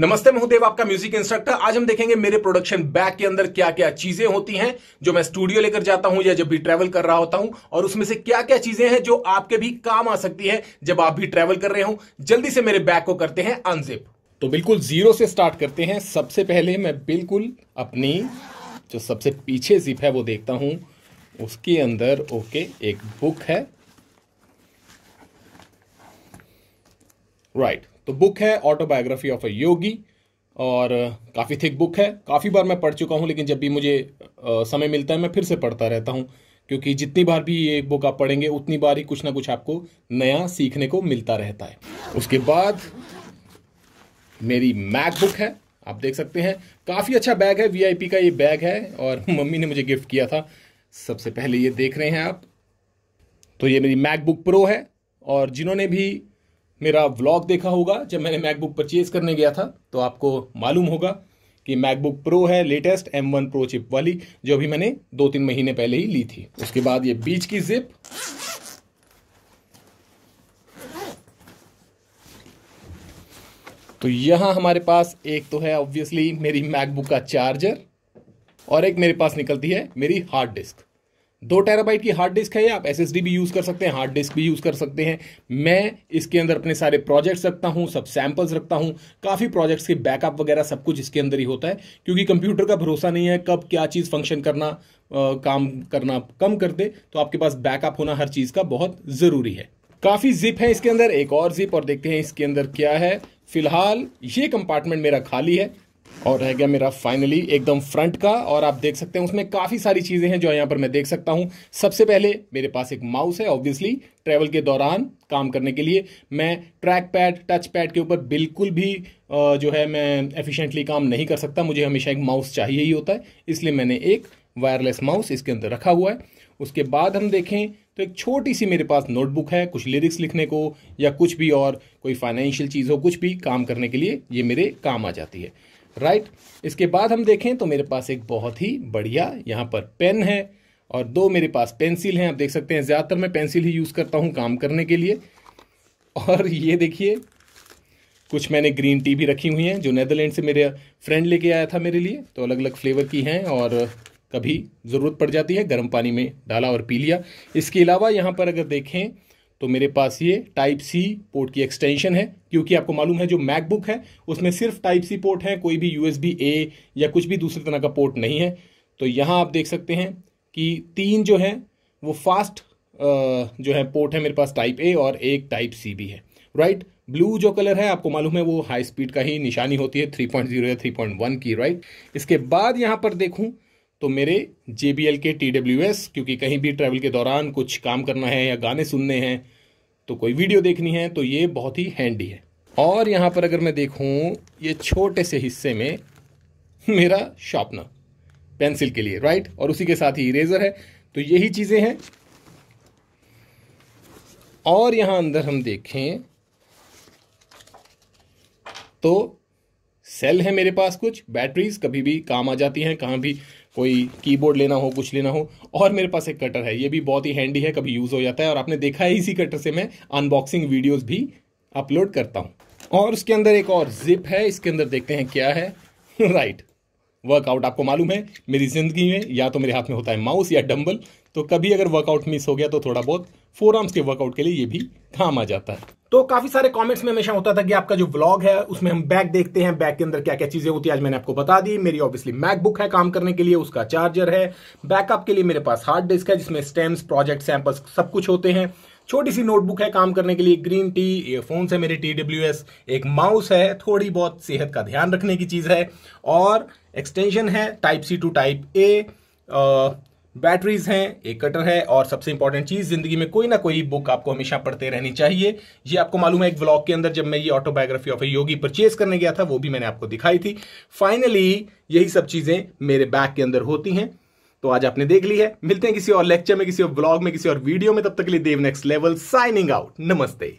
नमस्ते मैं हूं देव आपका म्यूजिक इंस्ट्रक्टर आज हम देखेंगे मेरे प्रोडक्शन बैग के अंदर क्या क्या चीजें होती हैं जो मैं स्टूडियो लेकर जाता हूं या जब भी ट्रैवल कर रहा होता हूं और उसमें से क्या क्या चीजें हैं जो आपके भी काम आ सकती है जब आप भी ट्रैवल कर रहे हो जल्दी से मेरे बैग को करते हैं अनजिप तो बिल्कुल जीरो से स्टार्ट करते हैं सबसे पहले मैं बिल्कुल अपनी जो सबसे पीछे जिप है वो देखता हूं उसके अंदर ओके एक बुक है राइट right. तो बुक है ऑटोबायोग्राफी ऑफ अ योगी और काफ़ी थिक बुक है काफ़ी बार मैं पढ़ चुका हूँ लेकिन जब भी मुझे समय मिलता है मैं फिर से पढ़ता रहता हूँ क्योंकि जितनी बार भी ये बुक आप पढ़ेंगे उतनी बार ही कुछ ना कुछ आपको नया सीखने को मिलता रहता है उसके बाद मेरी मैक बुक है आप देख सकते हैं काफ़ी अच्छा बैग है वी का ये बैग है और मम्मी ने मुझे गिफ्ट किया था सबसे पहले ये देख रहे हैं आप तो ये मेरी मैकबुक प्रो है और जिन्होंने भी मेरा व्लॉग देखा होगा जब मैंने मैकबुक परचेज करने गया था तो आपको मालूम होगा कि मैकबुक प्रो है latest M one Pro chip वाली जो अभी मैंने दो तीन महीने पहले ही ली थी उसके बाद ये बीच की जिप तो यहां हमारे पास एक तो है ऑब्वियसली मेरी मैकबुक का चार्जर और एक मेरे पास निकलती है मेरी हार्ड डिस्क दो टेराबाइट की हार्ड डिस्क है आप एस भी यूज़ कर सकते हैं हार्ड डिस्क भी यूज़ कर सकते हैं मैं इसके अंदर अपने सारे प्रोजेक्ट्स रखता हूं सब सैंपल्स रखता हूँ काफ़ी प्रोजेक्ट्स के बैकअप वगैरह सब कुछ इसके अंदर ही होता है क्योंकि कंप्यूटर का भरोसा नहीं है कब क्या चीज़ फंक्शन करना आ, काम करना कम कर दे तो आपके पास बैकअप होना हर चीज़ का बहुत ज़रूरी है काफ़ी जिप है इसके अंदर एक और जिप और देखते हैं इसके अंदर क्या है फिलहाल ये कंपार्टमेंट मेरा खाली है और रह गया मेरा फाइनली एकदम फ्रंट का और आप देख सकते हैं उसमें काफ़ी सारी चीज़ें हैं जो यहाँ पर मैं देख सकता हूँ सबसे पहले मेरे पास एक माउस है ऑब्वियसली ट्रैवल के दौरान काम करने के लिए मैं ट्रैक पैड टच पैड के ऊपर बिल्कुल भी जो है मैं एफिशिएंटली काम नहीं कर सकता मुझे हमेशा एक माउस चाहिए ही होता है इसलिए मैंने एक वायरलेस माउस इसके अंदर रखा हुआ है उसके बाद हम देखें तो एक छोटी सी मेरे पास नोटबुक है कुछ लिरिक्स लिखने को या कुछ भी और कोई फाइनेंशियल चीज़ हो कुछ भी काम करने के लिए ये मेरे काम आ जाती है राइट इसके बाद हम देखें तो मेरे पास एक बहुत ही बढ़िया यहाँ पर पेन है और दो मेरे पास पेंसिल हैं आप देख सकते हैं ज़्यादातर मैं पेंसिल ही यूज़ करता हूँ काम करने के लिए और ये देखिए कुछ मैंने ग्रीन टी भी रखी हुई हैं जो नैदरलैंड से मेरे फ्रेंड लेके आया था मेरे लिए तो अलग अलग फ्लेवर की हैं और कभी ज़रूरत पड़ जाती है गर्म पानी में डाला और पी लिया इसके अलावा यहाँ पर अगर देखें तो मेरे पास ये टाइप सी पोर्ट की एक्सटेंशन है क्योंकि आपको मालूम है जो मैकबुक है उसमें सिर्फ टाइप सी पोर्ट है कोई भी यूएसबी ए या कुछ भी दूसरे तरह का पोर्ट नहीं है तो यहाँ आप देख सकते हैं कि तीन जो है वो फास्ट जो है पोर्ट है मेरे पास टाइप ए और एक टाइप सी भी है राइट ब्लू जो कलर है आपको मालूम है वो हाई स्पीड का ही निशानी होती है 3.0 या 3.1 की राइट इसके बाद यहाँ पर देखूँ तो मेरे जे बी एल के टी डब्ल्यू एस क्योंकि कहीं भी ट्रैवल के दौरान कुछ काम करना है या गाने सुनने हैं तो कोई वीडियो देखनी है तो ये बहुत ही हैंडी है और यहाँ पर अगर मैं देखूँ ये छोटे से हिस्से में मेरा शार्पनर पेंसिल के लिए राइट और उसी के साथ ही इरेजर है तो यही चीज़ें हैं और यहाँ अंदर हम देखें तो सेल है मेरे पास कुछ बैटरीज कभी भी काम आ जाती हैं कहाँ भी कोई कीबोर्ड लेना हो कुछ लेना हो और मेरे पास एक कटर है ये भी बहुत ही हैंडी है कभी यूज़ हो जाता है और आपने देखा है इसी कटर से मैं अनबॉक्सिंग वीडियोज़ भी अपलोड करता हूँ और उसके अंदर एक और जिप है इसके अंदर देखते हैं क्या है राइट वर्कआउट आपको मालूम है मेरी ज़िंदगी में या तो मेरे हाथ में होता है माउस या डम्बल तो कभी अगर वर्कआउट मिस हो गया तो थोड़ा बहुत फोर आर्म्स के वर्कआउट के लिए ये भी काम आ जाता है तो काफी सारे कमेंट्स में हमेशा होता था कि आपका जो व्लॉग है उसमें हम बैग देखते हैं बैग के अंदर क्या क्या चीजें होती है आज मैंने आपको बता दी मेरी ऑब्वियसली मैकबुक है काम करने के लिए उसका चार्जर है बैकअप के लिए मेरे पास हार्ड डिस्क है जिसमें स्टेम्स प्रोजेक्ट सैंपल्स सब कुछ होते हैं छोटी सी नोटबुक है काम करने के लिए ग्रीन टी ईयरफोन है मेरे टी डब्ल्यू एस एक माउस है थोड़ी बहुत सेहत का ध्यान रखने की चीज़ है और एक्सटेंशन है type C to type A batteries हैं एक कटर है और सबसे इंपॉर्टेंट चीज़ ज़िंदगी में कोई ना कोई बुक आपको हमेशा पढ़ते रहनी चाहिए ये आपको मालूम है एक ब्लॉग के अंदर जब मैं ये autobiography of a yogi purchase करने गया था वो भी मैंने आपको दिखाई थी फाइनली यही सब चीज़ें मेरे बैग के अंदर होती हैं तो आज आपने देख ली है मिलते हैं किसी और लेक्चर में किसी और ब्लॉग में किसी और वीडियो में तब तक के लिए Dev next level signing out नमस्ते